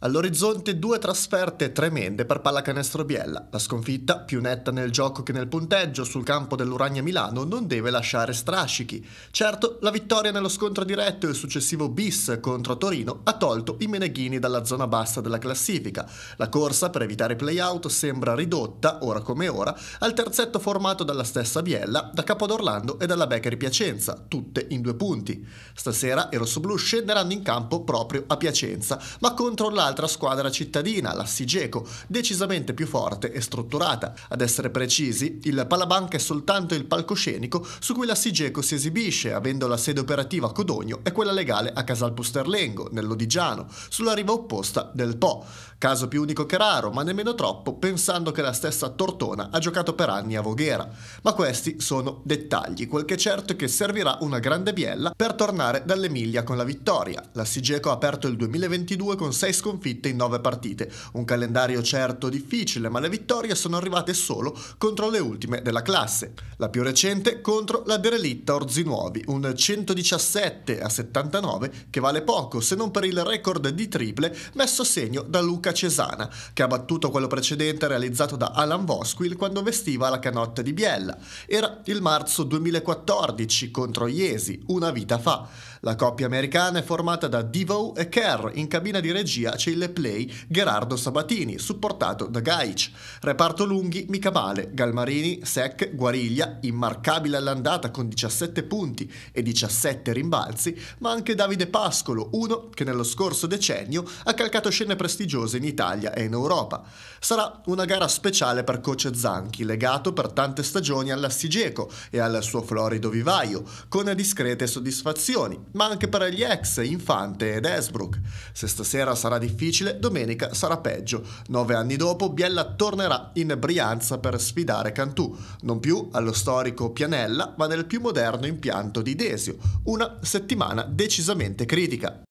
All'orizzonte due trasferte tremende per Pallacanestro Biella. La sconfitta, più netta nel gioco che nel punteggio, sul campo dell'Uragna Milano non deve lasciare strascichi. Certo, la vittoria nello scontro diretto e il successivo bis contro Torino ha tolto i Meneghini dalla zona bassa della classifica. La corsa per evitare i play sembra ridotta, ora come ora, al terzetto formato dalla stessa Biella, da Capodorlando e dalla Becca Piacenza, tutte in due punti. Stasera i rossoblù scenderanno in campo proprio a Piacenza, ma contro la l'altra squadra cittadina, la Sigeco, decisamente più forte e strutturata. Ad essere precisi, il Palabanca è soltanto il palcoscenico su cui la Sigeco si esibisce, avendo la sede operativa a Codogno e quella legale a Casal Pusterlengo, nell'Odigiano, sulla riva opposta del Po. Caso più unico che raro, ma nemmeno troppo, pensando che la stessa Tortona ha giocato per anni a Voghera. Ma questi sono dettagli, quel che è certo è che servirà una grande biella per tornare dall'Emilia con la vittoria. La Sigeco ha aperto il 2022 con 6 sconfitte sconfitte in nove partite. Un calendario certo difficile, ma le vittorie sono arrivate solo contro le ultime della classe. La più recente contro la derelitta Orzinuovi, un 117 a 79 che vale poco se non per il record di triple messo a segno da Luca Cesana, che ha battuto quello precedente realizzato da Alan Vosquil quando vestiva la canotta di Biella. Era il marzo 2014 contro Iesi, una vita fa. La coppia americana è formata da Devo e Kerr in cabina di regia Achille Play Gerardo Sabatini, supportato da Gaic. Reparto lunghi Micavale, Galmarini, Sec, Guariglia, immarcabile all'andata con 17 punti e 17 rimbalzi, ma anche Davide Pascolo, uno che nello scorso decennio ha calcato scene prestigiose in Italia e in Europa. Sarà una gara speciale per coach Zanchi, legato per tante stagioni alla Sigeco e al suo florido vivaio, con discrete soddisfazioni, ma anche per gli ex Infante ed Esbrook. Se stasera sarà difficile difficile, domenica sarà peggio. Nove anni dopo Biella tornerà in Brianza per sfidare Cantù, non più allo storico Pianella, ma nel più moderno impianto di Desio. Una settimana decisamente critica.